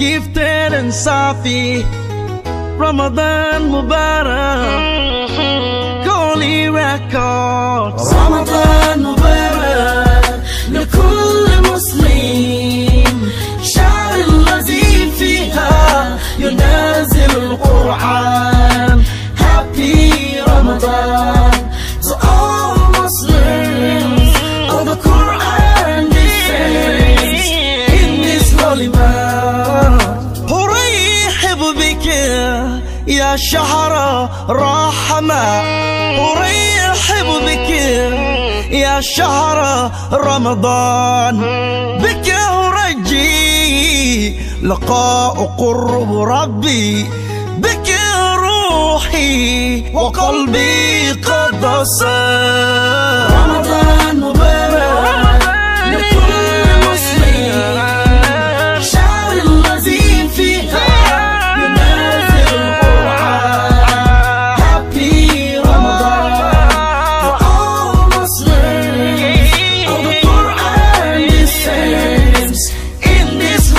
كيف تنسى فيه رمضان مبارك كولي ريكوردز رمضان مبارك لكل مسلم شعر الذي فيها ينازل القرآن هابي رمضان يا شهرة رحمة وريح بك يا شهر رمضان بك ورجي لقاء قرب ربي بك روحي وقلبي قد صار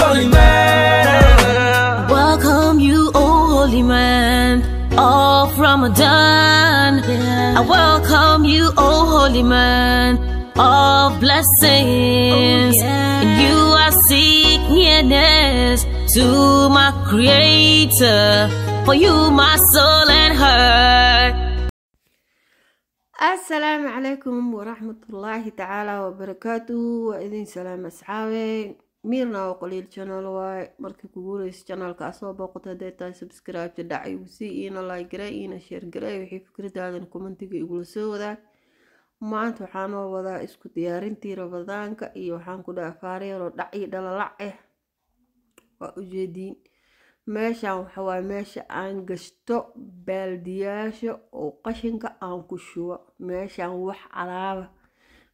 holy man. Welcome you, oh holy man of Ramadan. Yeah. I welcome you, oh holy man of blessings. Oh, yeah. you are seek nearness to my Creator. For you, my soul and heart. السلام عليكم ورحمة الله تعالى وبركاته وإذن سلام أصحابي miirna oo qaliil janaal waaye markii ku horeysa janaalkaa soo booqota hadday tahay subscribe dhacay sii iina laygare iina sheergare wixii fikradaadan kumantiga igula soo wadaag maanta waxaanoo wadaa isku diyaarintii rabadaanka iyo waxaan ku dhaha faareeroo dhaci dhalalac eh waa ujeediin meeshan waxawaaye meesha aan gashto baaldiyaasha oo qashinka aan ku shubo meeshaan wax alaaba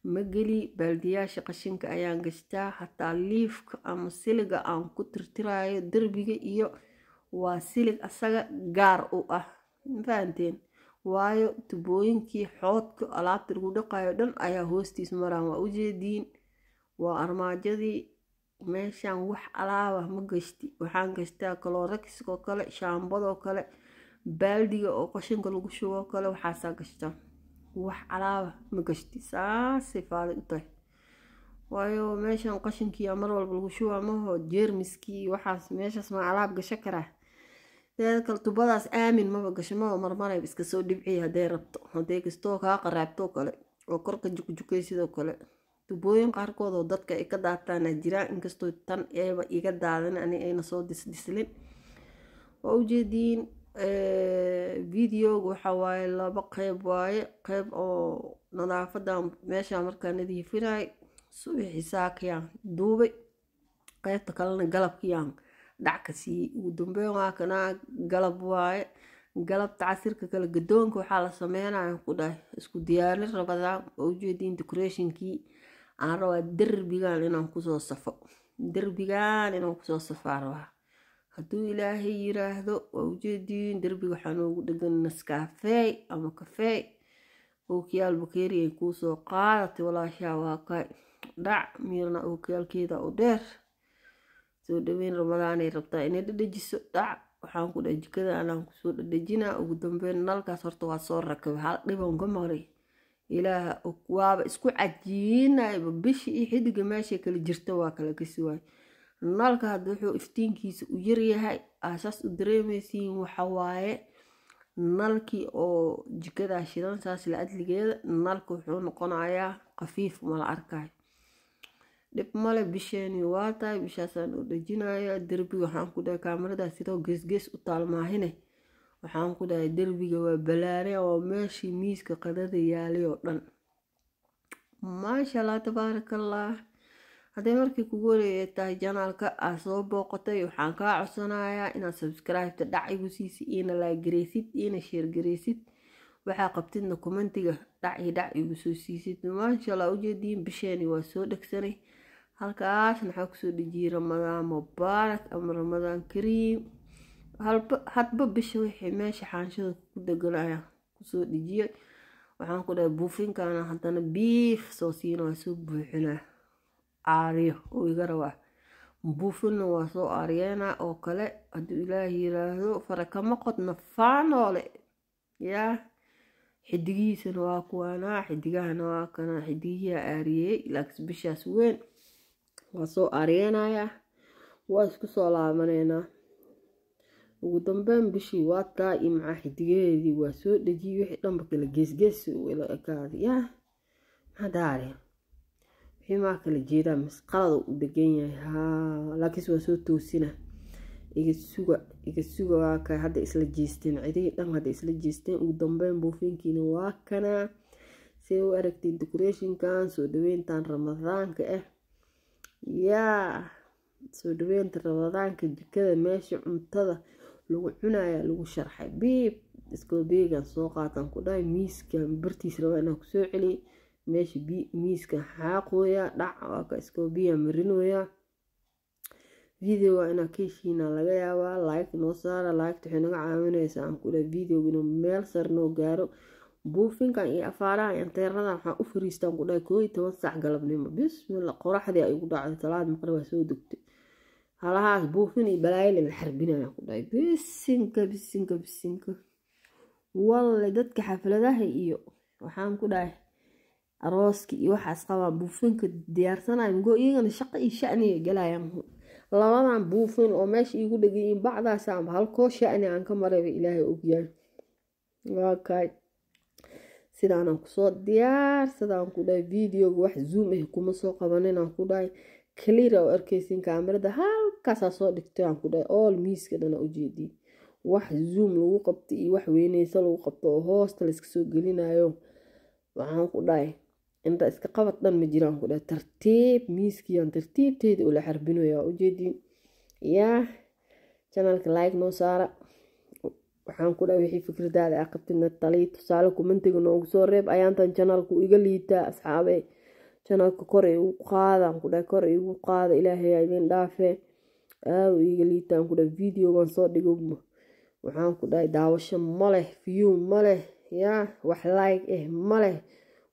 ma geli baaldiyaasha qashinka ayaan gashtaa xataa liifka ama siliga aan ku tirtirayo derbiga iyo waa silig asaga gaar u ah mafahanteen waayo tubooyinkii xoodka alaabta lagu dhaqayo dhan ayaa hoostiis maraan waa ujeediin waa armaajadii meeshaan wax alaabah ma gashti waxaan gashtaa kalooragskoo kale shaambadoo kale baaldiga oo qashinka lagu shugoo kale waxaasaa gashta wax calaaba ma gashti saasay faaday u tahay waayo meeshan qashinkii mar walba lagu shubaa maho jeermiskii waxaas meeshaas ma alaab gasho karaa daad kale tubadaas aamin maba gasho maba marmarayba iska soo dhibciya hadday rabto hadday kastoo kaa qaraabtoo kale oo korka jukjukay sidoo kale tubooyin qaarkoodoo dadka ay ka daataana jiraan inkastoo tan eeba iga daadan ani ayna soo disdislin waa ujeediin videoga waxaa waaye laba qeyb waaye qeyb oo nadaafadan meesha markaa nadiifinaay subixi saakayaan duubay qeybta kalena galabkiyaan dhacka ka siiyey ugu dambeyn waa galab waaye galabta casirka kale gadoonka waxaa la sameynaya ku dhahay isku diyaarin rabadaa oo ujeediin decorationkii aan rabaa derbigan inaan kusoo safo derbigan inaan kusoo safaa rabaa hadduu ilaahay yiraahdo waa ujeediin derbiga waxaa noogu dhegan naskaafey ama kafey okiyaal bakeeri ay kuusoo qaadatay walaashaa waa kay dhac miirna okiyaalkeeda u dheer soo dhaweyn ramadaanay rabtaa inay dhadhajiso dhac waxaan ku dha jikada anaan kusoo dhadhajinaa ugu dambeyn nalkaas horta waa soo rakabay hal dhiban ka maray ilaaha waaba isku cajiinayba bishi iyo xidiga meesha kala jirta waa kala kasi waay nalka hadda wuxuu iftiinkiisa u yaryahay aa saas u dareemeysiin waxawaaye nalkii oo jikadaa shidan saas la adligeeda nalka wuxuu noqonayaa qafiif mala arkayo dhib male bisheeni waa tahay bishaasaan u dhajinaya derbiga waxaan ku dhahay kaamaradaas sidoo geesgees u taalmaahine waxaan ku dhahay derbiga waa balaare oo meeshii miiska qadada yaali oo dhan maasha allah tabaarakallah hadday markii kugu wareegee tahay janaalka aad soo booqatay waxaan kaa codsanayaa inaad subscribeta dhac igu siisid iina laagareysid iina sheergareysid waxaa qabtidna kommentiga dhac iyo dhac igu soo siisid maasha allah ujeediin bisheeni waa soo dhegsanay halkaasna maxaa kusoo dhejiyey ramadaan mubaarak ama ramadaan kariim hadba bisha wixii meesha xaanshada ku deganaya kusoo dhejiyay waxaan ku dhahay buufinkaana haddana biif soo siina waa soo buuxinaa aariyo oo iga rabaa buufina waa soo aaryeena oo kale hadduu ilaah yiraahdo farakama qodna faanoole ya xidigihiisana waa kuwaanaa xidigahana waa kana xidigiyaa aariyey laakis bishaas weyn waa soo aaryenayaa waa isku soo laabaneynaa ugu dambeyn bishii waa taa iyo xidigaheedii waa soo dhejiyey wixii dhanba kale geesgees u ekaada yaa maxaa daare maa kala jeedaa misqalada u degan yahay haa laakiinse waa soo toosina iga suga iga hadda isla jeesteen cidihii dhan hadda isla jeesteen ugu dambeyn buufinkiina waa kanaa see u aragtay decorationkan soo dhaweyntan ramadaanka ah yaa soo dhaweynta ramadaanka jikada meesha cuntada lagu cunaya lagu sharxay biib iskoo soo qaatan ku dhahay miiskan bartiis rabaa inaan kusoo celiya meesha miiska xaaqooya dhac waa ka iskoobiya video waa inaa ka heshiina laga yaabaa laag noo saara laagta waxay naga caawineysaa aan kudha videogana meel sare noo gaaro buufinkan iyo afaaraha anteeradan waxaa u fariistaan ku dhahay koo iyo toban saac galabnimo bismilla qoraxdii ay igu dhacday talaad maqle waa soo degtay halahaas buufin iyo balaayale la xarbinayaan ku dhahay bisinka bisinka bisinka walle dadka xafladaha iyo waxaan ku dhahay arooska iyo waxaas qabaan buufinka diyaarsanay mugo iyagana shaqo iyo shaniga galaayaan labadan buufin oo meesha iigu dhagayin bacdaasaanba halkoo shani aan ka marayba ilaahay ogyahay waa kaay sidaanaan kusoo diyaarsadaan ku dhahay videoga wax zoom ah kuma soo qabaninaan ku dhahay caliira ah oo arkeysin kaamirada halkaasaa soo dhigtay aan ku dhahay ool miiska dhana ujeediy wax zoom lagu qabta iyo wax weyneysa lagu qabto oo hoosta layska soo gelinayo waxaan ku dhahay inta iska qabad dhan ma jiraan kudhaa tartiib miiskiiyaan tartiibteeda ula xarbinaya waa yaa janalka like noo saara waxaan ku dhaha wixii fikradaada aa qabtidna talay tusaale commentiga noogu soo reeb ayaantan janalku iga liitaa asxaabey janalka kor ay ugu qaadaan ku dhaha kor ay ugu qaada ilaahay aa idin dhaafee iga liitaan ku dhaha videogan soo dhigo waxaan ku dhahay daawasho ma leh view ma leh yaa wax like eh ma leh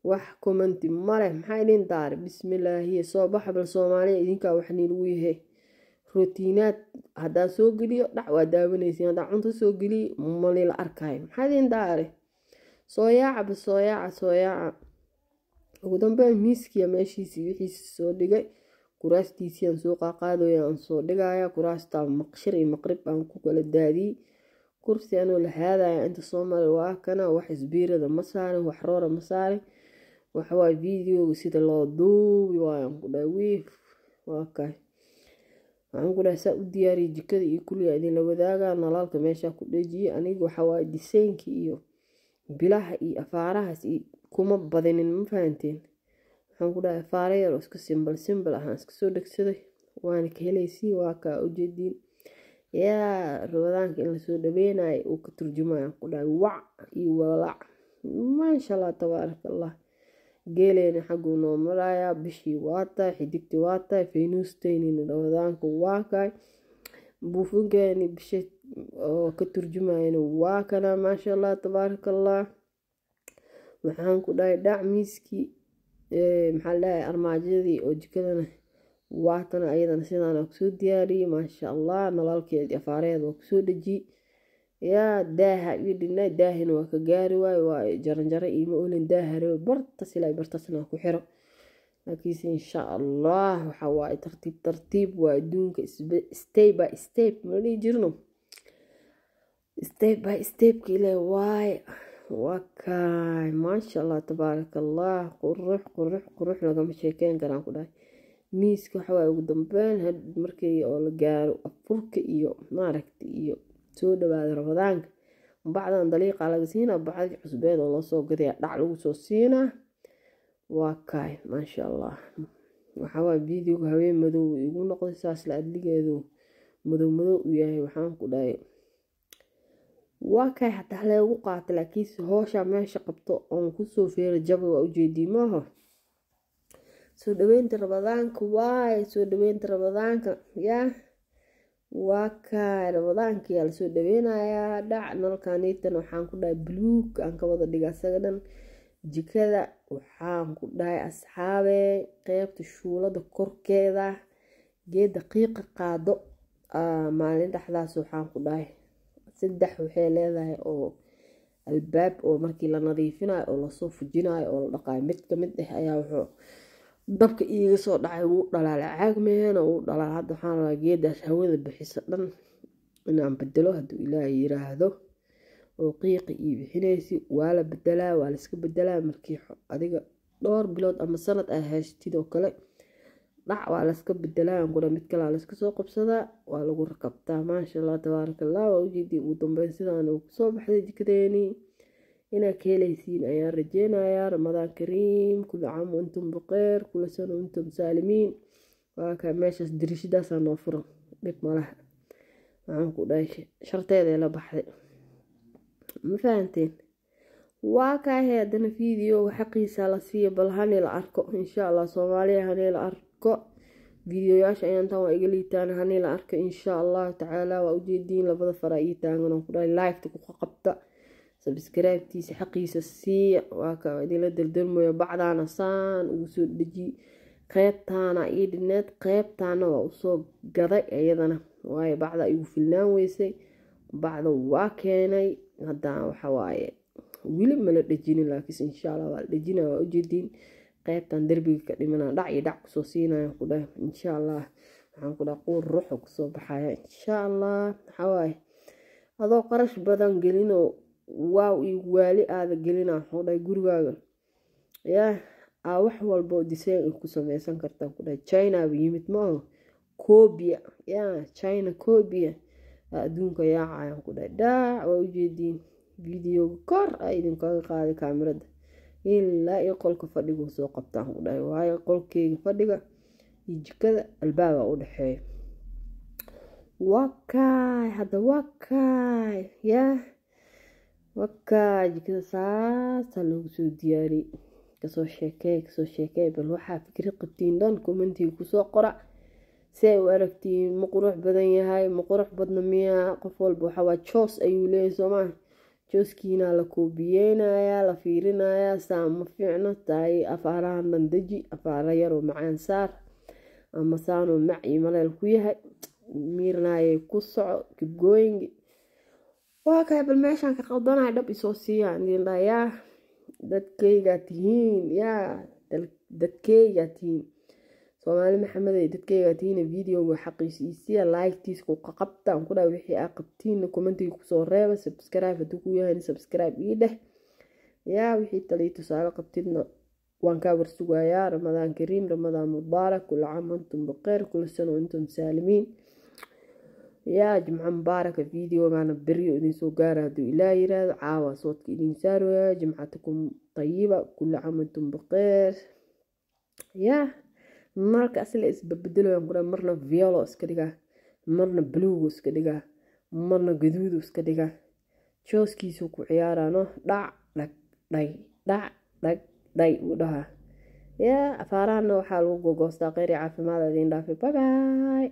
wax commenti male maxaa idin daare bismilaahiye soo baxa bal soomaaliya idinkaa wax niilagu yahay rootiinaad haddaa soo geliyo dhac waa daawanaysiin haddaa cunto soo geliyo malila arkaayo maxaa idin daare soo yaaca bal ugu dambeyn miiskiiya meeshiisii wixiisi soo dhigay kuraastiisii aan soo qaaqaadaya aan soo dhigaya kuraastaa maqshir iyo maqrib aan ku kala daadiyey kursi anoo la haadaya inta soo waa kana wax isbiirada ma saarin wax roora ma saarin waa videoga sida loo duubi waayaan ku dhahay wiif waa kay waxaan ku dhahay saa u diyaariyay jikada iyo kulliga idinla wadaagaa nalaalka meeshaa ku dhejiyay aniga waxawaaye disaynka iyo bilaha iyo afaarahaas iyo kuma badinin ma fahanteen waxaan ku dhahay afaara yar oo iska simbal simbal ahaan iska dhegsaday waana ka helaysii waa kaa ujeediin yaa rabadaanka in lasoo dhaweynayo uu ka turjumayo ku dhahay wac iyo walaac maasha allah tabaarak allah geeleyna xagguu noo maraayaa bishii waa tahay xidigtii waa tahay faynuusteynina waa kay buufinkeeni bisha oo ka turjumayana waa kanaa maasha allah tabaaraka allah waxaan ku dhahay dhac miiskii maxaa dhahay armaajadii oo jikadana waatana ayadana sidaan kusoo diyaariyey maasha allah nalaalkeedi afaareed waa kusoo dhejiyey yaa daaha idhina daahina waa ka gaari waayo waa jaranjaro iima olin daahare bartas ilaa bartasna ku xiro laakiinse insha allah waxa waaye tartiib tartiib waa adduunka step by step ma dhihi jirno step by stepka ilaahi waaye waa maasha allah tabaaraka allah qurux qurux qurux lagama sheekeyn karaan ku dhahay miiska waxawaaye ugu dambeyn markii oo la gaaro afurka iyo maaragta iyo soo dhawaada rabadaanka bacdan daliiqa laga siinaa bacdii cusbeed oo lasoo gadaya dhac lagu soo siinaa waa kaay maasha allah waxaawaa videoga haween madow igu noqday saasla adligeedu madow madow u yahay waxaan ku dhahay waa kaay hataa leegu qaata laakiinse hooshaa meesha qabto oon kusoo feera jaba waa ujeedii soo dhaweynta rabadaanka waay soo dhaweynta rabadaanka yaa waa kaa ramadaankii aa lasoo dhaweynayaa dhac nalalkaniitan waxaan ku dhahay buluug aan ka wada dhiga asaga dhan jikada waxaan ku dhahay asxaabe qeybta shuulada korkeeda geeda qiiqa qaado maalin dhexdaas waxaan ku dhahay saddex waxay leedahay oo albaab oo markii la nadiifinayo oo lasoo fujinayo oo la dhaqayo mid kamid ah ayaa wuxuu dabka iiga soo dhacay wuu dhalaala caagmeen oo uu dhalaala hadda waxaan rabaa geedaas hawada bixisa dhan inaan bedelo haduu ilaaha yiraahdo oo qiiqi ii bixinaysi waa la bedelaa waa laiska bedelaa markii adiga dhowr bilood ama sanad aa haystid oo kale dhac waa laska bedelaa kuna mid kalea laska soo qabsadaa waa lagu rakabtaa maasha allah tabaaraka allah waa ujeedii ugu dambeyn sidaan kusoo baxday jikadeeni inaad ka helaysiin ayaan rajeynayaa ramadaan kariim kula caam wantum baqeer kula sano wantum saalimiin waa meeshaas dirishadaasa noo fura dhib malaha waxaan ku dhahay sharteeday la baxday ma fahanteen waa kaahay haddana video xaqiisa la siiya bal hani la arko insha allah soomaaliya hani la arko videoyaasha ayaantaan waa iga liitaan hani la arko insha allahu tacaala waa ujeediin labada faraa ii taagan oo ku dhahay liketa ku qabta sabskaraabtiisa xaqiisa siiya waa ka bacdaana saan ugu soo dheji qeybtaana iyo dhineed qeybtaana waa usoo gaday iyadana waayo bacda igu filnaan weysay bacda waa keenay haddana waxawaaye wili mala dhejinin laakiinse insha allah waa la dhejinaya waa ujeediin qeybtan derbiga ka dhimana dhac iyo dhac kusoo siinaya ku insha allah waxaan ku quur ruuxa kusoo baxaya insha allah waxawaaye adoo qarash badan gelin oo waaw iyo waali aada gelina ah xudhay gurigaaga ya aa wax walbo disayn ku sameysan kartaa kudhay chinaaba yimid maaho cobia yaa china cobia aa adduunka yaacayan ku dhahay dhaac waa ujeediin videoga kor a ah idinkaga qaada kaamirada ilaa iyo qolka fadhigu soo qabtaan u dhahay waayo qolkeyga fadhiga iyo jikada albaaba u dhexeeya waa hadda waa kaay wakaa jikada saasaa loogu soo diyaariyey kasoo sheekee kasoo sheekee bal waxaa fikrad qabtiin dhan commentiga kusoo qora si ay u aragtiin ma qurux badan yahay ma qurux badna miyaa qof walba waxawaa joos ayuu leeyahy soomaa jooskiinaa la koobiyeynayaa la fiirinayaa saa ma fiicno tahay afaarahan dhan deji afaara yaroo macaan saar ama saanoo mac iyo maleel ku yahay miirnaaye ku soco kibgooyingi waa kale bal meeshaan ka qaldanahay dhab isoo siiyaa idindhaa yaa dadkeygaa tihiin yaa dadkeygaa tihiin soomaali maxameday dadkeygaa tihiin videoga xaqiisa isiya ku qaqabtaan ku wixii aa qabtiinna commentiga kusoo reeba subscribe hadduu ku yahay subscribe ii dheh yaa wixii talii tusaale qabtidna waan kaa warsugayaa ramadaan kariim ramadaan mubaarak kula caam antum baqeer kula sano antum saalimiin yaa jimco mubaaraka videogana beri idinsoo gaara ah hadduu ilaa yiraahdo caawa soodka idin saaraya jimcatakum tayiba kula camantum baqeer yaa marka asla isbabedelayan kudha marna violo iska dhigaa marna bluugo iska dhigaa marna gaduudu iska dhigaa jooskiisuu ku ciyaaraano dhac dhag dhay dhac dhag dhay uu dhahaa yaa afaarahanna waxaa lagu gogoostaa kheyri caafimaad idiin dhaafay bagaay